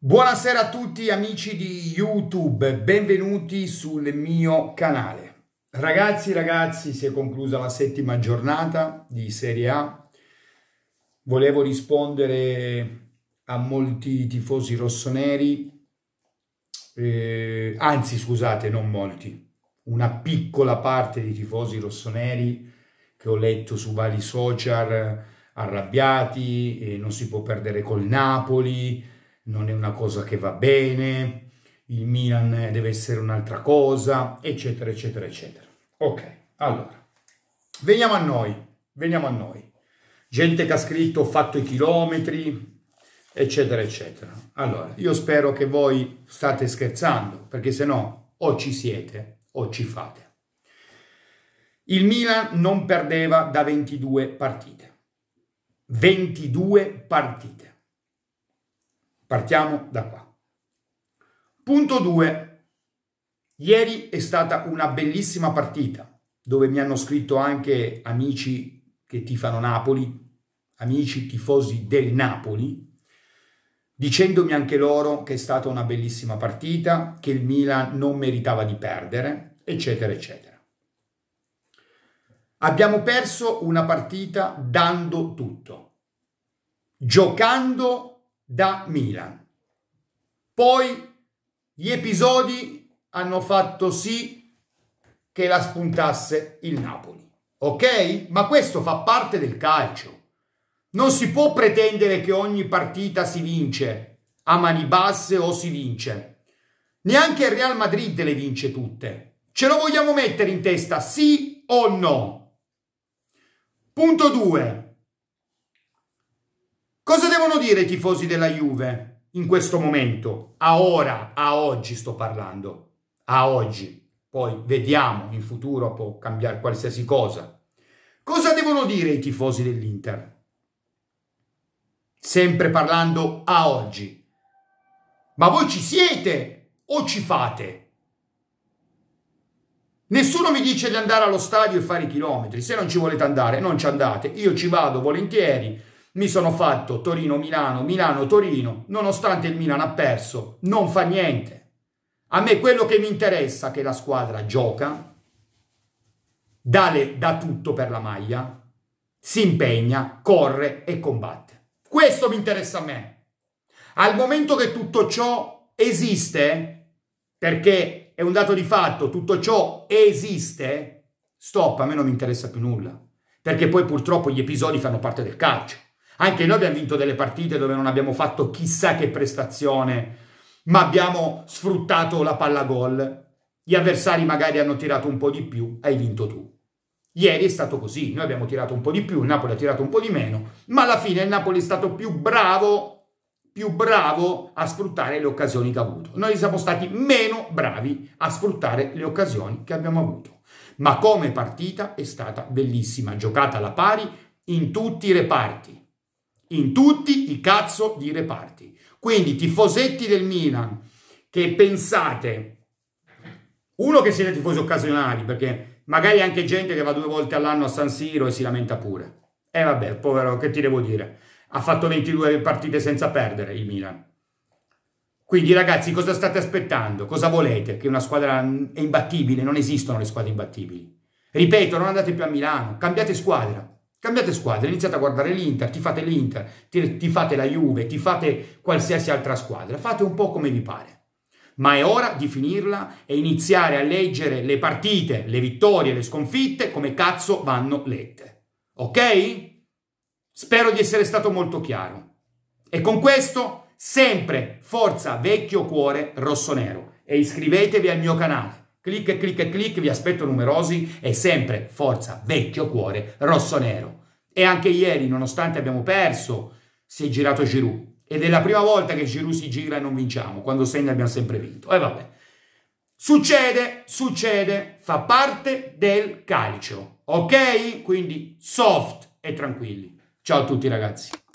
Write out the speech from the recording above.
Buonasera a tutti amici di YouTube, benvenuti sul mio canale. Ragazzi, ragazzi, si è conclusa la settima giornata di Serie A. Volevo rispondere a molti tifosi rossoneri, eh, anzi scusate, non molti, una piccola parte di tifosi rossoneri che ho letto su vari social arrabbiati, eh, non si può perdere col Napoli, non è una cosa che va bene, il Milan deve essere un'altra cosa, eccetera, eccetera, eccetera. Ok, allora, veniamo a noi, veniamo a noi. Gente che ha scritto ho fatto i chilometri, eccetera, eccetera. Allora, io spero che voi state scherzando, perché se no o ci siete o ci fate. Il Milan non perdeva da 22 partite. 22 partite. Partiamo da qua. Punto 2. Ieri è stata una bellissima partita dove mi hanno scritto anche amici che tifano Napoli, amici tifosi del Napoli, dicendomi anche loro che è stata una bellissima partita, che il Milan non meritava di perdere, eccetera, eccetera. Abbiamo perso una partita dando tutto, giocando da Milan. Poi gli episodi hanno fatto sì che la spuntasse il Napoli. Ok? Ma questo fa parte del calcio. Non si può pretendere che ogni partita si vince a mani basse o si vince. Neanche il Real Madrid le vince tutte. Ce lo vogliamo mettere in testa, sì o no? Punto 2 dire ai tifosi della Juve in questo momento, a ora, a oggi sto parlando, a oggi, poi vediamo in futuro può cambiare qualsiasi cosa. Cosa devono dire i tifosi dell'Inter? Sempre parlando a oggi. Ma voi ci siete o ci fate? Nessuno mi dice di andare allo stadio e fare i chilometri, se non ci volete andare non ci andate, io ci vado volentieri, mi sono fatto Torino-Milano, Milano-Torino, nonostante il Milan ha perso, non fa niente. A me quello che mi interessa è che la squadra gioca, dà tutto per la maglia, si impegna, corre e combatte. Questo mi interessa a me. Al momento che tutto ciò esiste, perché è un dato di fatto, tutto ciò esiste, stop, a me non mi interessa più nulla, perché poi purtroppo gli episodi fanno parte del calcio. Anche noi abbiamo vinto delle partite dove non abbiamo fatto chissà che prestazione, ma abbiamo sfruttato la palla gol. Gli avversari magari hanno tirato un po' di più, hai vinto tu. Ieri è stato così, noi abbiamo tirato un po' di più, il Napoli ha tirato un po' di meno, ma alla fine il Napoli è stato più bravo, più bravo a sfruttare le occasioni che ha avuto. Noi siamo stati meno bravi a sfruttare le occasioni che abbiamo avuto. Ma come partita è stata bellissima, giocata alla pari in tutti i reparti in tutti i cazzo di reparti. Quindi tifosetti del Milan che pensate, uno che siete tifosi occasionali, perché magari anche gente che va due volte all'anno a San Siro e si lamenta pure. E eh vabbè, povero, che ti devo dire? Ha fatto 22 partite senza perdere il Milan. Quindi ragazzi, cosa state aspettando? Cosa volete? Che una squadra è imbattibile? Non esistono le squadre imbattibili. Ripeto, non andate più a Milano, cambiate squadra. Cambiate squadra, iniziate a guardare l'Inter, ti fate l'Inter, ti, fate la Juve, ti fate qualsiasi altra squadra, fate un po' come vi pare. Ma è ora di finirla e iniziare a leggere le partite, le vittorie, le sconfitte come cazzo vanno lette. Ok? Spero di essere stato molto chiaro. E con questo, sempre forza vecchio cuore rossonero e iscrivetevi al mio canale. Clic, clic, clic, vi aspetto numerosi e sempre forza, vecchio cuore, rosso-nero. E anche ieri, nonostante abbiamo perso, si è girato Giroud. Ed è la prima volta che Giroud si gira e non vinciamo, quando segna abbiamo sempre vinto. E vabbè. Succede, succede, fa parte del calcio. Ok? Quindi soft e tranquilli. Ciao a tutti ragazzi.